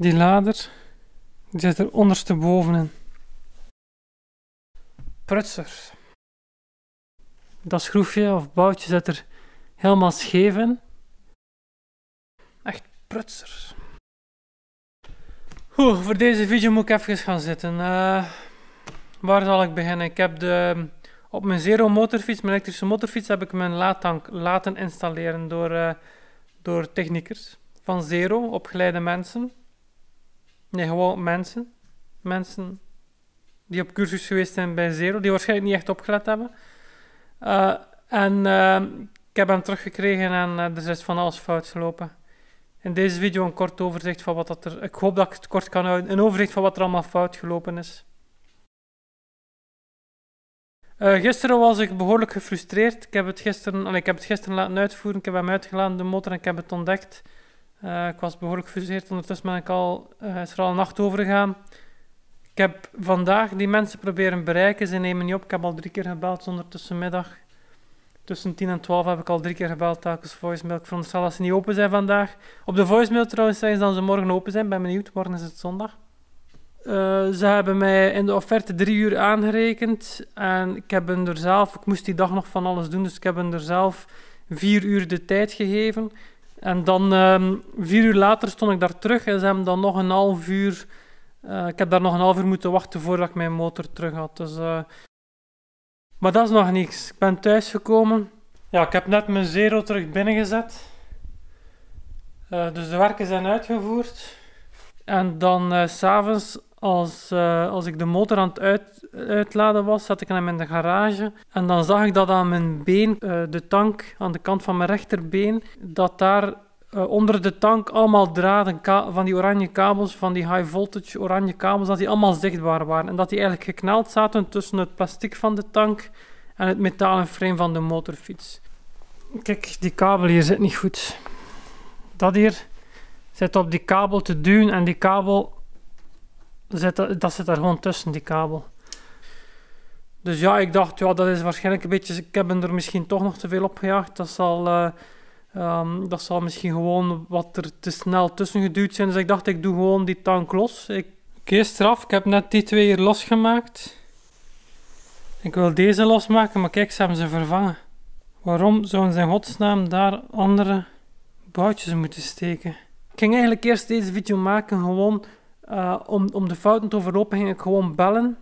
Die lader die zit er in. Prutsers. Dat schroefje of boutje zit er helemaal scheef in. Echt prutsers. voor deze video moet ik even gaan zitten. Eh, waar zal ik beginnen? Ik heb de, op mijn Zero motorfiets, mijn elektrische motorfiets, heb ik mijn laadtank laten installeren door, eh, door techniekers van Zero, opgeleide mensen. Nee, gewoon mensen. Mensen die op cursus geweest zijn bij Zero, die waarschijnlijk niet echt opgelet hebben. Eh, en ehm, ik heb hem teruggekregen en er eh, is van alles fout gelopen. In deze video een kort overzicht van wat dat er... Ik hoop dat ik het kort kan houden. Een overzicht van wat er allemaal fout gelopen is. Eh, gisteren was ik behoorlijk gefrustreerd. Ik heb, het gisteren, ik heb het gisteren laten uitvoeren. Ik heb hem uitgeladen, de motor, en ik heb het ontdekt. Eh, ik was behoorlijk gefuseerd. Ondertussen ben ik al, eh, is er al een nacht gegaan. Ik heb vandaag die mensen proberen bereiken. Ze nemen niet op. Ik heb al drie keer gebeld zonder tussenmiddag. Tussen 10 en 12 heb ik al drie keer gebeld, telkens voicemail. Ik veronderstel dat ze niet open zijn vandaag. Op de voicemail trouwens zeggen ze dat ze morgen open zijn. Ben benieuwd, morgen is het zondag. Eh, ze hebben mij in de offerte drie uur aangerekend. En ik heb hun er zelf, ik moest die dag nog van alles doen, dus ik heb hun er zelf vier uur de tijd gegeven. En dan ehm, vier uur later stond ik daar terug en ze hebben dan nog een half uur. Eh, ik heb daar nog een half uur moeten wachten voordat ik mijn motor terug had. Dus, eh, maar dat is nog niks. Ik ben thuisgekomen. Ja, ik heb net mijn zero terug binnengezet. Eh, dus de werken zijn uitgevoerd. En dan s s'avonds als, eh, als ik de motor aan het uitladen was, zat ik hem in de garage. En dan zag ik dat aan mijn been, eh, de tank aan de kant van mijn rechterbeen, dat daar eh, onder de tank allemaal draden van die oranje kabels, van die high voltage oranje kabels, dat die allemaal zichtbaar waren. En dat die eigenlijk gekneld zaten tussen het plastic van de tank en het metalen frame van de motorfiets. Kijk, die kabel hier zit niet goed. Dat hier zit op die kabel te duwen en die kabel dat zit daar gewoon tussen, die kabel. Dus ja, ik dacht, ja, dat is waarschijnlijk een beetje... Ik heb hem er misschien toch nog te veel op gejaagd. Dat zal, eh, ehm, dat zal misschien gewoon wat er te snel tussen geduwd zijn. Dus ik dacht, ik doe gewoon die tank los. Ik kees eraf. Ik heb net die twee hier losgemaakt. Ik wil deze losmaken, maar kijk, ze hebben ze vervangen. Waarom zouden ze in godsnaam daar andere boutjes moeten steken? Ik ging eigenlijk eerst deze video maken gewoon eh, om, om de fouten te overlopen ging ik gewoon bellen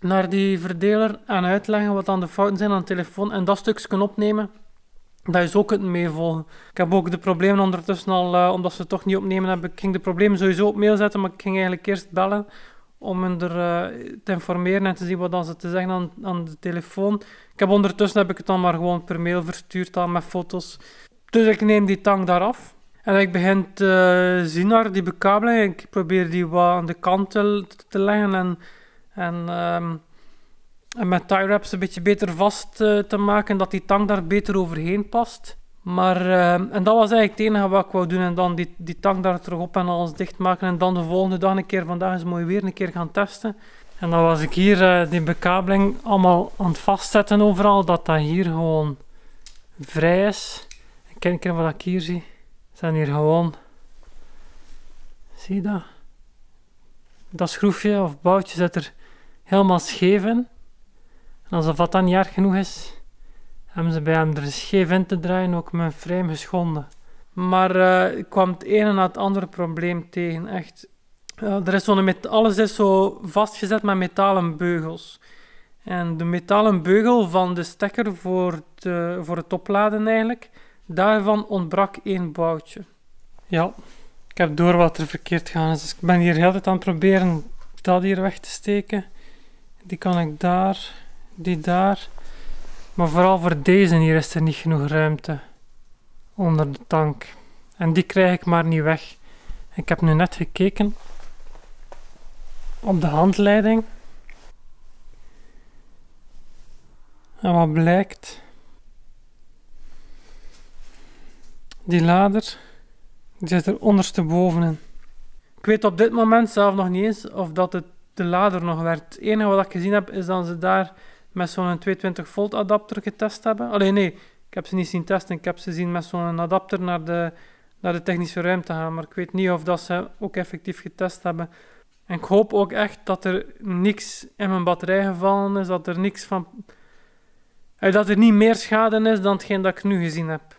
naar die verdeler en uitleggen wat dan de fouten zijn aan de telefoon en dat stukje kunnen opnemen. Dat je ook kunt meevolgen. Ik heb ook de problemen ondertussen al, eh, omdat ze het toch niet opnemen hebben, ik ging de problemen sowieso op mail zetten, maar ik ging eigenlijk eerst bellen om hen er, eh, te informeren en te zien wat dan ze te zeggen aan, aan de telefoon. Ik heb ondertussen heb ik het dan maar gewoon per mail verstuurd aan met foto's. Dus ik neem die tang daar af. En ik begin te zien naar die bekabeling. Ik probeer die wat aan de kant te, leggen en, ehm, en, met tie wraps een beetje beter vast eh, te maken, dat die tang daar beter overheen past. Maar, ehm, en dat was eigenlijk het enige wat ik wou doen. En dan die, die tang daar terug op en alles dichtmaken. En dan de volgende dag een keer, vandaag is mooi weer, een keer gaan testen. En dan was ik hier uh, die bekabeling allemaal aan het vastzetten overal. Dat dat hier gewoon vrij is. Ik kijk een keer wat ik hier zie zijn hier gewoon, zie je dat? Dat schroefje of boutje zit er helemaal scheef in. En alsof dat dan niet erg genoeg is, hebben ze bij hem er scheef in te draaien ook mijn frame geschonden. Maar eh, ik kwam het ene na het andere probleem tegen, echt. Eh, er is alles is zo vastgezet met metalen beugels. En de metalen beugel van de stekker voor, de, eh, voor het opladen eigenlijk, Daarvan ontbrak één boutje. Ja, ik heb door wat er verkeerd gaan is. Dus ik ben hier heel tijd aan het proberen dat hier weg te steken. Die kan ik daar, die daar. Maar vooral voor deze hier is er niet genoeg ruimte onder de tank. En die krijg ik maar niet weg. Ik heb nu net gekeken op de handleiding. En wat blijkt? Die lader die zit er in. Ik weet op dit moment zelf nog niet eens of dat het de lader nog werkt. Het enige wat ik gezien heb is dat ze daar met zo'n 220 volt adapter getest hebben. Alleen nee, ik heb ze niet zien testen. Ik heb ze zien met zo'n adapter naar de, naar de technische ruimte gaan. Maar ik weet niet of dat ze ook effectief getest hebben. En ik hoop ook echt dat er niks in mijn batterij gevallen is. Dat er niks van. Dat er niet meer schade is dan hetgeen dat ik nu gezien heb.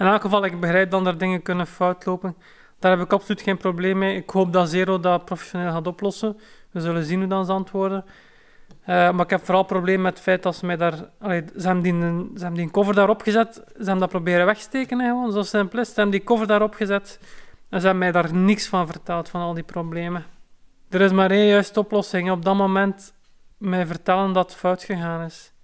In elk geval, ik begrijp dan dat er dingen kunnen foutlopen. Daar heb ik absoluut geen probleem mee. Ik hoop dat Zero dat professioneel gaat oplossen. We zullen zien hoe dan ze antwoorden. Eh, maar ik heb vooral probleem met het feit dat ze mij daar... ze, hebben die, ze hebben die cover daarop gezet. Ze hebben dat proberen weg te gewoon. Zo simpel is Ze hebben die cover daarop gezet. En ze hebben mij daar niks van verteld, van al die problemen. Er is maar één juiste oplossing. Op dat moment mij vertellen dat het fout gegaan is.